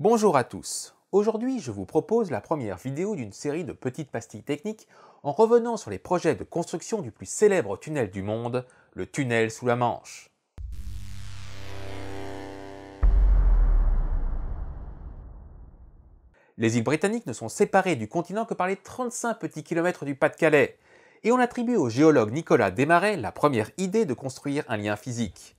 Bonjour à tous. Aujourd'hui, je vous propose la première vidéo d'une série de petites pastilles techniques en revenant sur les projets de construction du plus célèbre tunnel du monde, le tunnel sous la Manche. Les îles britanniques ne sont séparées du continent que par les 35 petits kilomètres du Pas-de-Calais, et on attribue au géologue Nicolas Desmarais la première idée de construire un lien physique.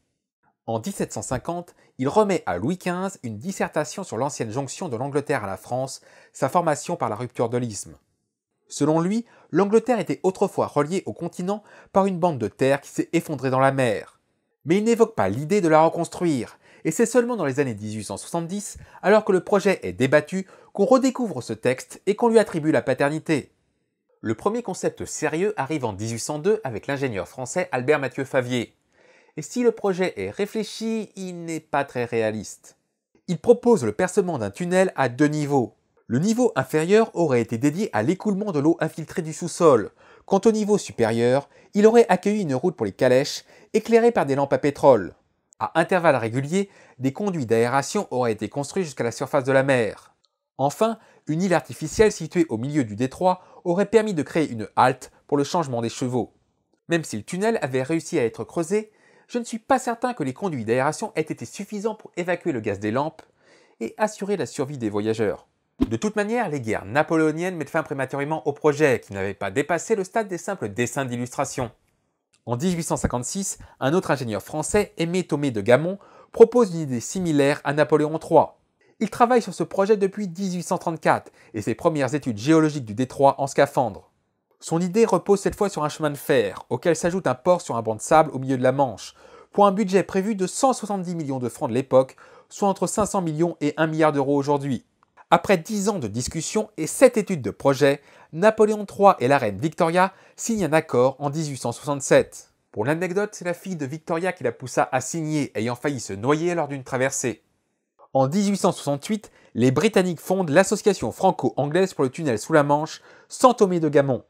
En 1750, il remet à Louis XV une dissertation sur l'ancienne jonction de l'Angleterre à la France, sa formation par la rupture de l'isthme. Selon lui, l'Angleterre était autrefois reliée au continent par une bande de terre qui s'est effondrée dans la mer. Mais il n'évoque pas l'idée de la reconstruire, et c'est seulement dans les années 1870, alors que le projet est débattu, qu'on redécouvre ce texte et qu'on lui attribue la paternité. Le premier concept sérieux arrive en 1802 avec l'ingénieur français Albert Mathieu Favier et si le projet est réfléchi, il n'est pas très réaliste. Il propose le percement d'un tunnel à deux niveaux. Le niveau inférieur aurait été dédié à l'écoulement de l'eau infiltrée du sous-sol. Quant au niveau supérieur, il aurait accueilli une route pour les calèches, éclairée par des lampes à pétrole. À intervalles réguliers, des conduits d'aération auraient été construits jusqu'à la surface de la mer. Enfin, une île artificielle située au milieu du détroit aurait permis de créer une halte pour le changement des chevaux. Même si le tunnel avait réussi à être creusé, je ne suis pas certain que les conduits d'aération aient été suffisants pour évacuer le gaz des lampes et assurer la survie des voyageurs. De toute manière, les guerres napoléoniennes mettent fin prématurément au projet, qui n'avait pas dépassé le stade des simples dessins d'illustration. En 1856, un autre ingénieur français, Aimé Thomé de Gamon, propose une idée similaire à Napoléon III. Il travaille sur ce projet depuis 1834 et ses premières études géologiques du détroit en scaphandre. Son idée repose cette fois sur un chemin de fer, auquel s'ajoute un port sur un banc de sable au milieu de la Manche, pour un budget prévu de 170 millions de francs de l'époque, soit entre 500 millions et 1 milliard d'euros aujourd'hui. Après 10 ans de discussions et sept études de projet, Napoléon III et la reine Victoria signent un accord en 1867. Pour l'anecdote, c'est la fille de Victoria qui la poussa à signer, ayant failli se noyer lors d'une traversée. En 1868, les Britanniques fondent l'Association franco-anglaise pour le tunnel sous la Manche, sans Tomé de Gamon.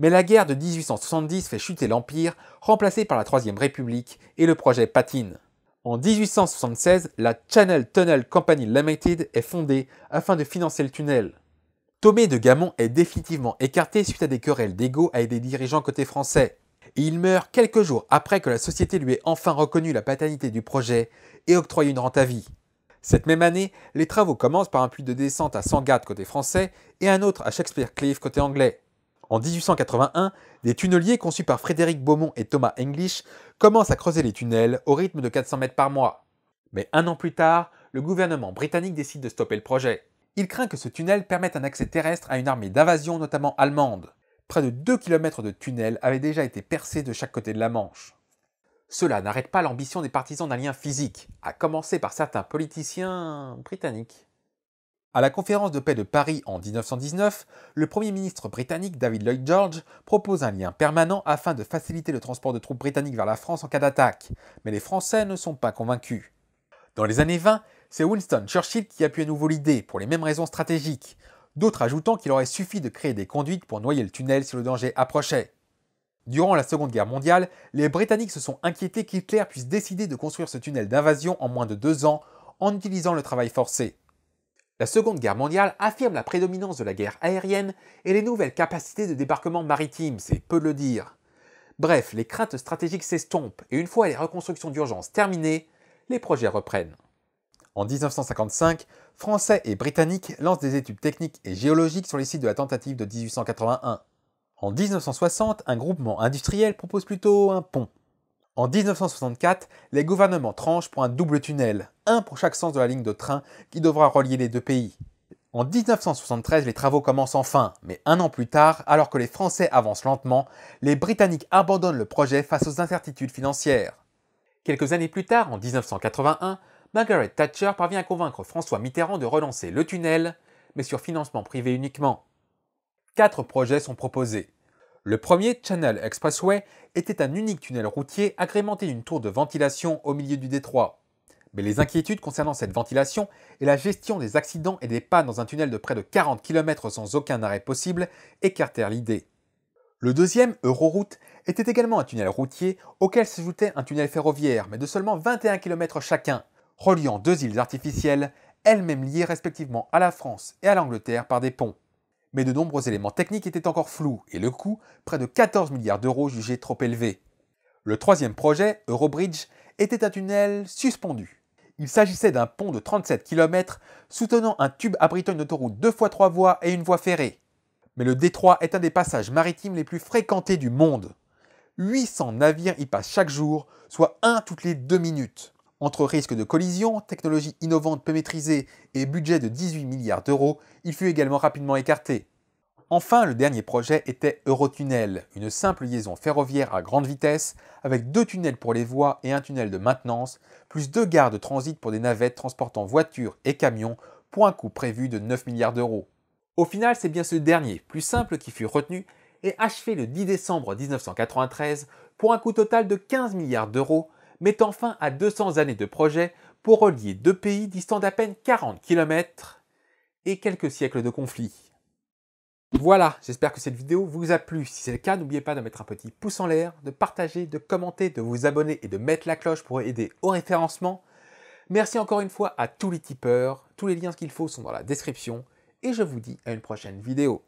Mais la guerre de 1870 fait chuter l'Empire, remplacé par la Troisième République, et le projet patine. En 1876, la Channel Tunnel Company Limited est fondée afin de financer le tunnel. Tomé de Gamon est définitivement écarté suite à des querelles d'ego avec des dirigeants côté français. Et il meurt quelques jours après que la société lui ait enfin reconnu la paternité du projet et octroyé une rente à vie. Cette même année, les travaux commencent par un puits de descente à Sangatte côté français et un autre à Shakespeare Cliff côté anglais. En 1881, des tunneliers conçus par Frédéric Beaumont et Thomas English commencent à creuser les tunnels au rythme de 400 mètres par mois. Mais un an plus tard, le gouvernement britannique décide de stopper le projet. Il craint que ce tunnel permette un accès terrestre à une armée d'invasion, notamment allemande. Près de 2 km de tunnels avaient déjà été percés de chaque côté de la Manche. Cela n'arrête pas l'ambition des partisans d'un lien physique, à commencer par certains politiciens britanniques. À la conférence de paix de Paris en 1919, le Premier ministre britannique David Lloyd George propose un lien permanent afin de faciliter le transport de troupes britanniques vers la France en cas d'attaque, mais les Français ne sont pas convaincus. Dans les années 20, c'est Winston Churchill qui appuie à nouveau l'idée, pour les mêmes raisons stratégiques, d'autres ajoutant qu'il aurait suffi de créer des conduites pour noyer le tunnel si le danger approchait. Durant la Seconde Guerre mondiale, les Britanniques se sont inquiétés qu'Hitler puisse décider de construire ce tunnel d'invasion en moins de deux ans en utilisant le travail forcé. La Seconde Guerre mondiale affirme la prédominance de la guerre aérienne et les nouvelles capacités de débarquement maritime, c'est peu de le dire. Bref, les craintes stratégiques s'estompent et une fois les reconstructions d'urgence terminées, les projets reprennent. En 1955, Français et Britanniques lancent des études techniques et géologiques sur les sites de la tentative de 1881. En 1960, un groupement industriel propose plutôt un pont. En 1964, les gouvernements tranchent pour un double tunnel, un pour chaque sens de la ligne de train qui devra relier les deux pays. En 1973, les travaux commencent enfin, mais un an plus tard, alors que les Français avancent lentement, les Britanniques abandonnent le projet face aux incertitudes financières. Quelques années plus tard, en 1981, Margaret Thatcher parvient à convaincre François Mitterrand de relancer le tunnel, mais sur financement privé uniquement. Quatre projets sont proposés. Le premier, Channel Expressway, était un unique tunnel routier agrémenté d'une tour de ventilation au milieu du détroit. Mais les inquiétudes concernant cette ventilation et la gestion des accidents et des pannes dans un tunnel de près de 40 km sans aucun arrêt possible écartèrent l'idée. Le deuxième, Euroroute, était également un tunnel routier auquel s'ajoutait un tunnel ferroviaire, mais de seulement 21 km chacun, reliant deux îles artificielles, elles-mêmes liées respectivement à la France et à l'Angleterre par des ponts mais de nombreux éléments techniques étaient encore flous et le coût, près de 14 milliards d'euros jugé trop élevé. Le troisième projet, Eurobridge, était un tunnel suspendu. Il s'agissait d'un pont de 37 km soutenant un tube abritant une autoroute 2 fois 3 voies et une voie ferrée. Mais le détroit est un des passages maritimes les plus fréquentés du monde. 800 navires y passent chaque jour, soit un toutes les deux minutes. Entre risque de collision, technologie innovante peu maîtrisée et budget de 18 milliards d'euros, il fut également rapidement écarté. Enfin, le dernier projet était Eurotunnel, une simple liaison ferroviaire à grande vitesse, avec deux tunnels pour les voies et un tunnel de maintenance, plus deux gares de transit pour des navettes transportant voitures et camions, pour un coût prévu de 9 milliards d'euros. Au final, c'est bien ce dernier, plus simple, qui fut retenu et achevé le 10 décembre 1993 pour un coût total de 15 milliards d'euros, mettant fin à 200 années de projet pour relier deux pays distants d'à peine 40 km et quelques siècles de conflits. Voilà, j'espère que cette vidéo vous a plu. Si c'est le cas, n'oubliez pas de mettre un petit pouce en l'air, de partager, de commenter, de vous abonner et de mettre la cloche pour aider au référencement. Merci encore une fois à tous les tipeurs, tous les liens qu'il faut sont dans la description et je vous dis à une prochaine vidéo.